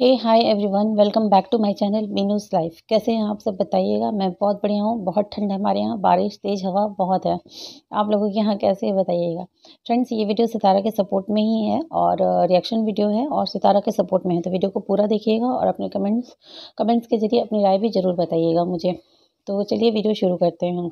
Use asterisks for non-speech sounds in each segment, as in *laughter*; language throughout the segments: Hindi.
Hey hi everyone welcome back to my channel Meenu's life कैसे हैं आप सब बताइएगा मैं बहुत बढ़िया हूँ बहुत ठंड है हमारे यहाँ बारिश तेज़ हवा बहुत है आप लोगों के यहाँ कैसे है बताइएगा फ्रेंड्स ये वीडियो सितारा के सपोर्ट में ही है और रिएक्शन uh, वीडियो है और सितारा के सपोर्ट में है तो वीडियो को पूरा देखिएगा और अपने कमेंट्स कमेंट्स के जरिए अपनी राय भी ज़रूर बताइएगा मुझे तो चलिए वीडियो शुरू करते हैं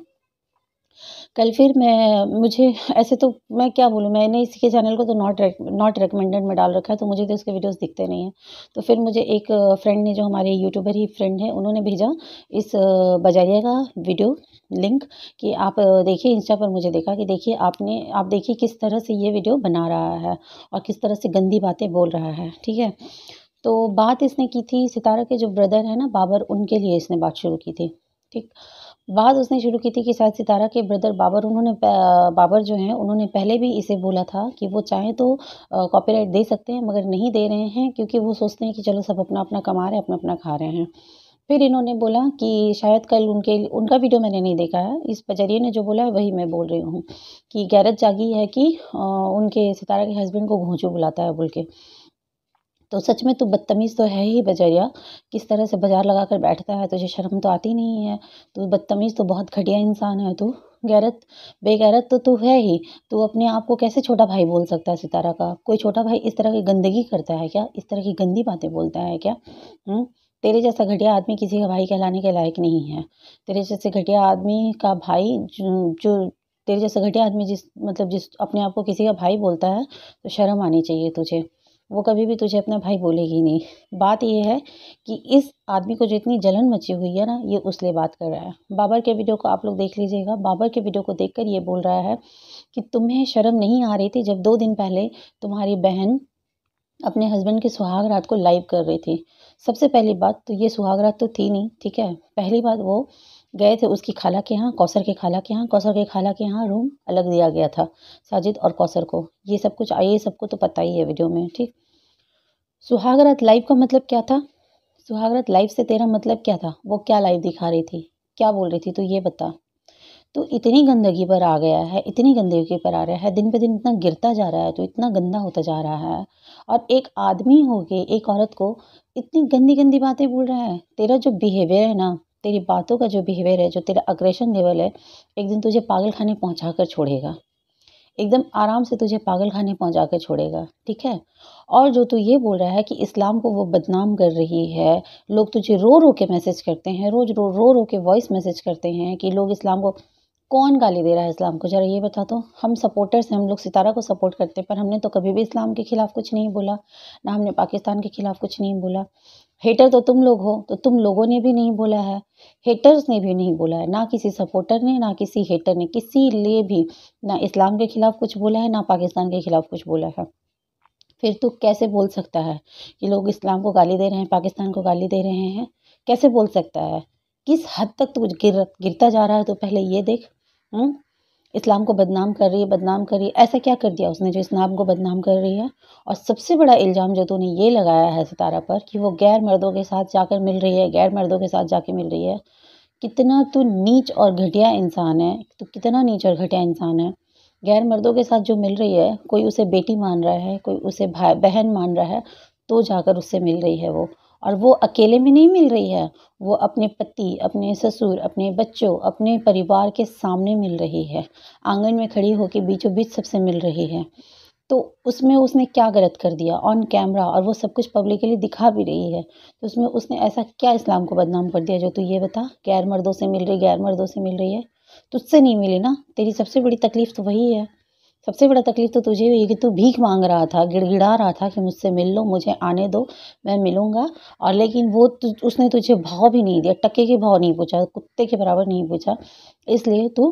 कल फिर मैं मुझे *laughs* ऐसे तो मैं क्या बोलूँ मैंने इसके चैनल को तो नॉट नॉट रिकमेंडेड में डाल रखा है तो मुझे तो उसके वीडियोस दिखते नहीं हैं तो फिर मुझे एक फ्रेंड ने जो हमारे यूट्यूबर ही फ्रेंड है उन्होंने भेजा इस बजारिया का वीडियो लिंक कि आप देखिए इंस्टा पर मुझे देखा कि देखिए आपने आप देखिए किस तरह से ये वीडियो बना रहा है और किस तरह से गंदी बातें बोल रहा है ठीक है तो बात इसने की थी सितारा के जो ब्रदर है ना बाबर उनके लिए इसने बात शुरू की थी ठीक बात उसने शुरू की थी कि शायद सितारा के ब्रदर बाबर उन्होंने बाबर जो हैं उन्होंने पहले भी इसे बोला था कि वो चाहें तो कॉपीराइट दे सकते हैं मगर नहीं दे रहे हैं क्योंकि वो सोचते हैं कि चलो सब अपना अपना कमा रहे हैं अपना अपना खा रहे हैं फिर इन्होंने बोला कि शायद कल उनके उनका वीडियो मैंने नहीं देखा है इस पजरिए ने जो बोला है वही मैं बोल रही हूँ कि गैरत जागी है कि उनके सितारा के हस्बैंड को घोंचू बुलाता है बोल के तो सच में तू तो बदतमीज़ तो है ही बजरिया किस तरह से बाजार लगा कर बैठता है तुझे शर्म तो आती नहीं है तू बदतमीज़ तो बहुत घटिया इंसान है तू गैरत बेगैरत तो तू है ही तू अपने आप को कैसे छोटा भाई बोल सकता है सितारा का कोई छोटा भाई इस तरह की गंदगी करता है क्या इस तरह की गंदी बातें बोलता है क्या हुँ? हम्म? तेरे जैसा घटिया आदमी किसी का भाई कहलाने के लायक नहीं है तेरे जैसे घटिया आदमी का भाई जो तेरे जैसा घटिया आदमी जिस मतलब जिस अपने आप को किसी का भाई बोलता है तो शर्म आनी चाहिए तुझे वो कभी भी तुझे अपना भाई बोलेगी नहीं बात यह है कि इस आदमी को जितनी जलन मची हुई है ना ये उस लिए बात कर रहा है बाबर के वीडियो को आप लोग देख लीजिएगा बाबर के वीडियो को देखकर ये बोल रहा है कि तुम्हें शर्म नहीं आ रही थी जब दो दिन पहले तुम्हारी बहन अपने हस्बैंड की सुहागरात को लाइव कर रही थी सबसे पहली बात तो ये सुहागरात तो थी नहीं ठीक है पहली बात वो गए थे उसकी खाला के यहाँ कौसर के खाला के यहाँ कौसर के खाला के यहाँ रूम अलग दिया गया था साजिद और कौसर को ये सब कुछ आइए सबको तो पता ही है वीडियो में ठीक सुहागरात लाइव का मतलब क्या था सुहागरात लाइव से तेरा मतलब क्या था वो क्या लाइव दिखा रही थी क्या बोल रही थी तो ये बता तो इतनी गंदगी पर आ गया है इतनी गंदगी पर आ रहा है दिन ब दिन इतना गिरता जा रहा है तो इतना गंदा होता जा रहा है और एक आदमी हो के एक औरत को इतनी गंदी गंदी बातें बोल रहा है तेरा जो बिहेवियर है ना तेरी बातों का जो बिहेवियर है जो तेरा अग्रेशन लेवल है एक दिन तुझे पागल खाने पहुँचा कर छोड़ेगा एकदम आराम से तुझे पागल खाने पहुंचा कर छोड़ेगा ठीक है और जो तू ये बोल रहा है कि इस्लाम को वो बदनाम कर रही है लोग तुझे रो रो के मैसेज करते हैं रोज़ रो रो रो के वॉइस मैसेज करते हैं कि लोग इस्लाम को कौन गाली दे रहा है इस्लाम को ज़रा ये बता दो तो, हम सपोर्टर्स हैं हम लोग सितारा को सपोर्ट करते हैं पर हमने तो कभी भी इस्लाम के ख़िलाफ़ कुछ नहीं बोला ना हमने पाकिस्तान के ख़िलाफ़ कुछ नहीं बोला हेटर तो तुम लोग हो तो तुम लोगों ने भी नहीं बोला है हेटर्स ने भी नहीं बोला है ना किसी सपोर्टर ने ना किसी हेटर ने किसी लिए भी ना इस्लाम के ख़िलाफ़ कुछ बोला है ना पाकिस्तान के ख़िलाफ़ कुछ बोला है फिर तू कैसे बोल सकता है कि लोग इस्लाम को गाली दे रहे हैं पाकिस्तान को गाली दे रहे हैं कैसे बोल सकता है किस हद तक तू गिर गिरता जा रहा है तो पहले ये देख हुँ? हम्म? इस्लाम को बदनाम कर रही है बदनाम कर रही है ऐसा क्या कर दिया उसने जो इस्लाम को बदनाम कर रही है और सबसे बड़ा इल्ज़ाम जो तूने ये लगाया है सितारा पर कि वो गैर मर्दों के साथ जाकर मिल रही है गैर मर्दों के साथ जाके मिल रही है कितना तो नीच और घटिया इंसान है तो कितना नीच और घटिया इंसान है गैर मर्दों के साथ जो मिल रही है कोई उसे बेटी मान रहा है कोई उसे भाई बहन मान रहा है तो जाकर उससे मिल रही है वो और वो अकेले में नहीं मिल रही है वो अपने पति अपने ससुर अपने बच्चों अपने परिवार के सामने मिल रही है आंगन में खड़ी होकर बीचों बीच सबसे मिल रही है तो उसमें उसने क्या गलत कर दिया ऑन कैमरा और वो सब कुछ पब्लिकली दिखा भी रही है तो उसमें उसने ऐसा क्या इस्लाम को बदनाम कर दिया जो तू ये बता गैर मर्दों से मिल रही गैर मर्दों से मिल रही है तुझसे नहीं मिली ना तेरी सबसे बड़ी तकलीफ़ तो वही है सबसे बड़ा तकलीफ तो तुझे हुई कि तू भीख मांग रहा था गिड़गिड़ा रहा था कि मुझसे मिल लो मुझे आने दो मैं मिलूंगा और लेकिन वो तु, उसने तुझे भाव भी नहीं दिया टक्के के भाव नहीं पूछा कुत्ते के बराबर नहीं पूछा इसलिए तू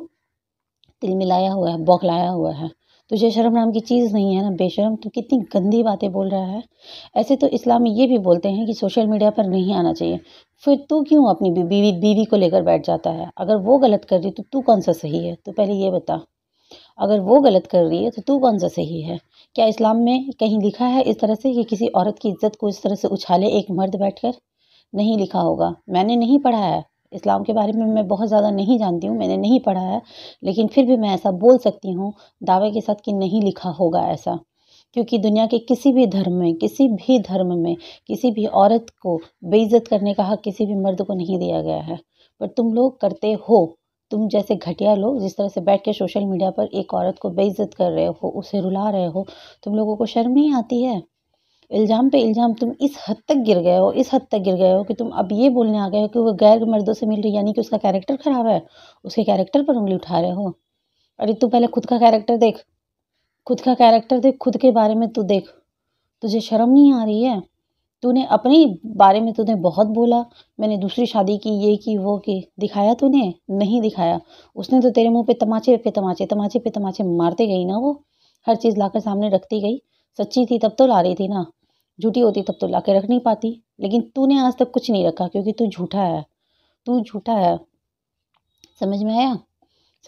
तिल मिलाया हुआ है बौखलाया हुआ है तुझे शर्म नाम की चीज़ नहीं है ना बेशरम तू कितनी गंदी बातें बोल रहा है ऐसे तो इस्लाम में ये भी बोलते हैं कि सोशल मीडिया पर नहीं आना चाहिए फिर तू क्यों अपनी बीवी बीवी को लेकर बैठ जाता है अगर वो गलत कर रही तो तू कौन सा सही है तो पहले ये बता अगर वो गलत कर रही है तो तू कौन सा सही है क्या इस्लाम में कहीं लिखा है इस तरह से कि किसी औरत की इज्जत को इस तरह से उछाले एक मर्द बैठकर नहीं लिखा होगा मैंने नहीं पढ़ा है इस्लाम के बारे में मैं बहुत ज़्यादा नहीं जानती हूँ मैंने नहीं पढ़ा है लेकिन फिर भी मैं ऐसा बोल सकती हूँ दावे के साथ कि नहीं लिखा होगा ऐसा क्योंकि दुनिया के किसी भी धर्म में किसी भी धर्म में किसी भी औरत को बेइज्जत करने का हक किसी भी मर्द को नहीं दिया गया है पर तुम लोग करते हो तुम जैसे घटिया लोग जिस तरह से बैठ के सोशल मीडिया पर एक औरत को बेइज्जत कर रहे हो उसे रुला रहे हो तुम लोगों को शर्म नहीं आती है इल्ज़ाम पे इल्ज़ाम तुम इस हद तक गिर गए हो इस हद तक गिर गए हो कि तुम अब ये बोलने आ गए हो कि वो गैर मर्दों से मिल रही यानी कि उसका कैरेक्टर ख़राब है उसके कैरेक्टर पर उंगली उठा रहे हो अरे तू पहले खुद का कैरेक्टर देख खुद का कैरेक्टर देख खुद के बारे में तू देख तुझे शर्म नहीं आ रही है तूने अपने बारे में तूने बहुत बोला मैंने दूसरी शादी की ये की वो की दिखाया तूने नहीं दिखाया उसने तो तेरे मुंह पे तमाचे पे तमाचे तमाचे पे तमाचे मारते गई ना वो हर चीज़ लाकर सामने रखती गई सच्ची थी तब तो ला रही थी ना झूठी होती तब तो ला के रख नहीं पाती लेकिन तूने आज तक कुछ नहीं रखा क्योंकि तू झूठा है तू झूठा है समझ में आया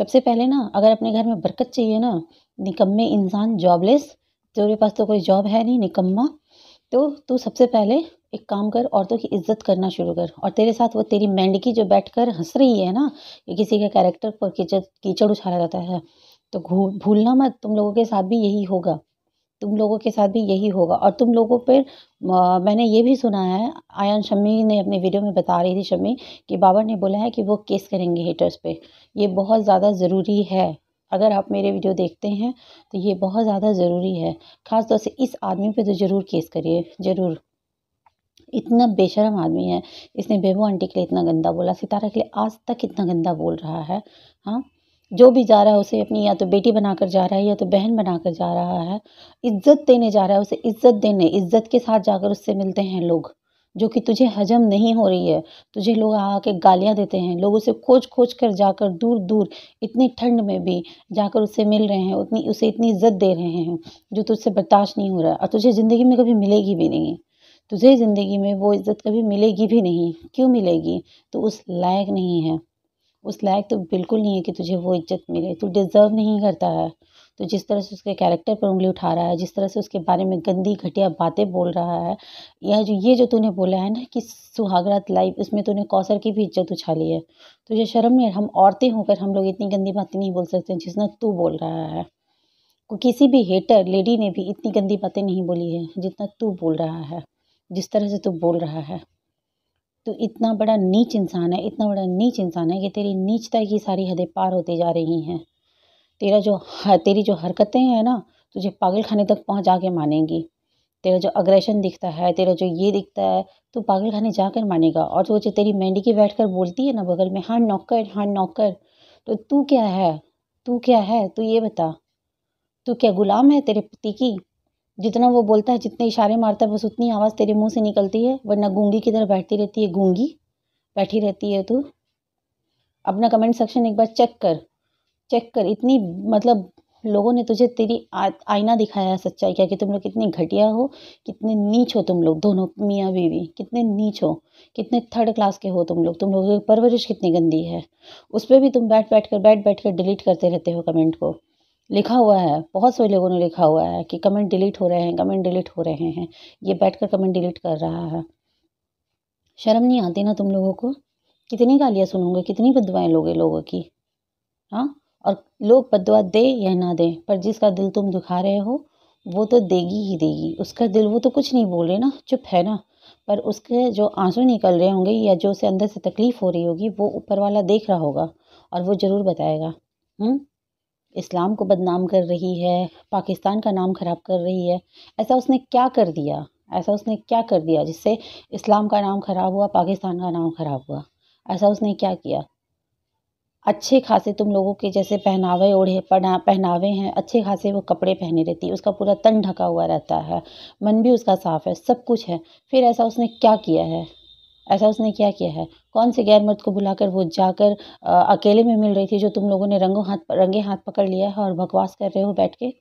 सबसे पहले ना अगर अपने घर में बरकत चाहिए ना निकम्मे इंसान जॉबलेस तेरे पास तो कोई जॉब है नहीं निकम्मा तो तू सबसे पहले एक काम कर औरतों की इज्जत करना शुरू कर और तेरे साथ वो तेरी मेंढकी जो बैठकर हंस रही है ना कि किसी के कैरेक्टर पर कीचड़ कीचड़ उछाला जाता है तो भूलना मत तुम लोगों के साथ भी यही होगा तुम लोगों के साथ भी यही होगा और तुम लोगों पर मैंने ये भी सुना है आयन शम्मी ने अपने वीडियो में बता रही थी शम्मी कि बाबर ने बोला है कि वो केस करेंगे हेटर्स पे ये बहुत ज़्यादा ज़रूरी है अगर आप मेरे वीडियो देखते हैं तो ये बहुत ज़्यादा ज़रूरी है ख़ास तौर से इस आदमी पे तो ज़रूर केस करिए ज़रूर इतना बेशरम आदमी है इसने बेबू आंटी के लिए इतना गंदा बोला सितारा के लिए आज तक इतना गंदा बोल रहा है हाँ जो भी जा रहा है उसे अपनी या तो बेटी बनाकर जा रहा है या तो बहन बनाकर जा रहा है इज्जत देने जा रहा है उसे इज्जत देने इज्जत के साथ जाकर उससे मिलते हैं लोग जो कि तुझे हजम नहीं हो रही है तुझे लोग आके गालियाँ देते हैं लोग उसे खोज खोज कर जाकर दूर दूर इतनी ठंड में भी जाकर उससे मिल रहे हैं उतनी उसे इतनी इज्जत दे रहे हैं जो तुझसे बर्दाश्त नहीं हो रहा है और तुझे ज़िंदगी में कभी मिलेगी भी नहीं तुझे ज़िंदगी में वो इज़्ज़त कभी मिलेगी भी नहीं क्यों मिलेगी तो उस लायक नहीं है उस लायक तो बिल्कुल नहीं है कि तुझे वो इज्जत मिले तू डिज़र्व नहीं करता है तो जिस तरह से उसके कैरेक्टर पर उंगली उठा रहा है जिस तरह से उसके बारे में गंदी घटिया बातें बोल रहा है यह जो ये जो तूने बोला है ना कि सुहागरात लाइफ इसमें तूने कौसर की भी इज्जत उछाली है तुझे तो शर्म नहीं हम औरतें होकर हम लोग इतनी गंदी बातें नहीं बोल सकते जितना तू बोल रहा है किसी भी हेटर लेडी ने भी इतनी गंदी बातें नहीं बोली है जितना तू बोल रहा है जिस तरह से तू बोल रहा है तो इतना बड़ा नीच इंसान है इतना बड़ा नीच इंसान है कि तेरी नीचता की सारी हदें पार होती जा रही हैं तेरा जो तेरी जो हरकतें हैं ना तुझे पागल खाने तक पहुँचा के मानेंगी तेरा जो अग्रेशन दिखता है तेरा जो ये दिखता है तू पागल खाने जाकर मानेगा और तो जो तेरी मेंढी के बैठ कर बोलती है ना बगल में हाँ नौकर हाँ नौकर तो तू क्या है तू क्या है तू ये बता तू क्या गुलाम है तेरे पति की जितना वो बोलता है जितने इशारे मारता है बस उतनी आवाज़ तेरे मुंह से निकलती है वरना गूंगी की तरह बैठती रहती है गूंगी बैठी रहती है तू अपना कमेंट सेक्शन एक बार चेक कर चेक कर इतनी मतलब लोगों ने तुझे तेरी आईना दिखाया है सच्चाई क्या कि तुम लोग कितने घटिया हो कितने नीच हो तुम लोग दोनों मियाँ बीवी कितने नीच हो कितने थर्ड क्लास के हो तुम लोग तुम लोगों की परवरिश कितनी गंदी है उस पर भी तुम बैठ बैठ कर बैठ बैठ कर डिलीट करते रहते हो कमेंट को लिखा हुआ है बहुत से लोगों ने लिखा हुआ है कि कमेंट डिलीट हो रहे हैं कमेंट डिलीट हो रहे हैं ये बैठ कर कमेंट डिलीट कर रहा है शर्म नहीं आती ना तुम लोगों को कितनी गालियाँ सुनोगे कितनी बदवाएँ लोगे लोगों की हाँ और लोग बदवा दे या ना दे पर जिसका दिल तुम दुखा रहे हो वो तो देगी ही देगी उसका दिल वो तो कुछ नहीं बोल रहे ना चुप है ना पर उसके जो आंसू निकल रहे होंगे या जो उसे अंदर से तकलीफ़ हो रही होगी वो ऊपर वाला देख रहा होगा और वो ज़रूर बताएगा हुँ? हम्म? इस्लाम को बदनाम कर रही है पाकिस्तान का नाम ख़राब कर रही है ऐसा उसने क्या कर दिया ऐसा उसने क्या कर दिया जिससे इस्लाम का नाम ख़राब हुआ पाकिस्तान का नाम ख़राब हुआ ऐसा उसने क्या किया अच्छे खासे तुम लोगों के जैसे पहनावे ओढ़े पढ़ा पहनावे हैं अच्छे खासे वो कपड़े पहने रहती है उसका पूरा तन ढका हुआ रहता है मन भी उसका साफ है सब कुछ है फिर ऐसा उसने क्या किया है ऐसा उसने क्या किया है कौन से गैर मर्द को बुलाकर वो जाकर आ, अकेले में मिल रही थी जो तुम लोगों ने रंगों हाथ रंगे हाथ पकड़ लिया है और बकवास कर रहे हो बैठ के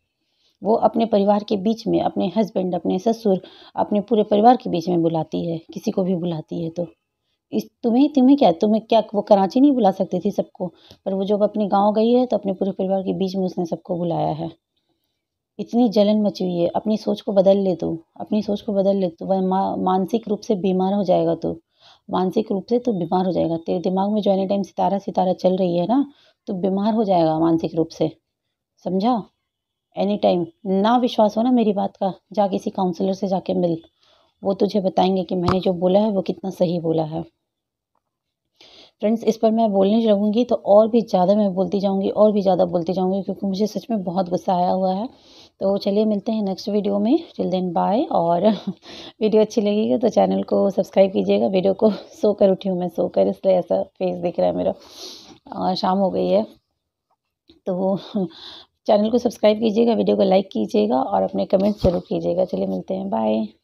वो अपने परिवार के बीच में अपने हस्बैंड अपने ससुर अपने पूरे परिवार के बीच में बुलाती है किसी को भी बुलाती है तो इस तुम्हें तुम्हें क्या तुम्हें क्या वो कराची नहीं बुला सकती थी सबको पर वो जब अपने गांव गई है तो अपने पूरे परिवार के बीच में उसने सबको बुलाया है इतनी जलन मची हुई है अपनी सोच को बदल ले तू अपनी सोच को बदल ले तू वह मा, मानसिक रूप से बीमार हो जाएगा तू मानसिक रूप से तू तो बीमार हो जाएगा तेरे दिमाग में जो एनी टाइम सितारा सितारा चल रही है ना तो बीमार हो जाएगा मानसिक रूप से समझा एनी टाइम ना विश्वास हो ना मेरी बात का जा किसी काउंसलर से जाके मिल वो तुझे बताएंगे कि मैंने जो बोला है वो कितना सही बोला है फ्रेंड्स इस पर मैं बोलने रहूँगी तो और भी ज़्यादा मैं बोलती जाऊँगी और भी ज़्यादा बोलती जाऊँगी क्योंकि मुझे सच में बहुत गुस्सा आया हुआ है तो चलिए मिलते हैं नेक्स्ट वीडियो में टिल देन बाय और वीडियो *laughs* अच्छी लगेगी तो चैनल को सब्सक्राइब कीजिएगा वीडियो को *laughs* सो कर उठी हूँ मैं सो कर इसलिए ऐसा फेस दिख रहा है मेरा और शाम हो गई है तो चैनल *laughs* को सब्सक्राइब कीजिएगा वीडियो को लाइक कीजिएगा और अपने कमेंट्स ज़रूर कीजिएगा चलिए मिलते हैं बाय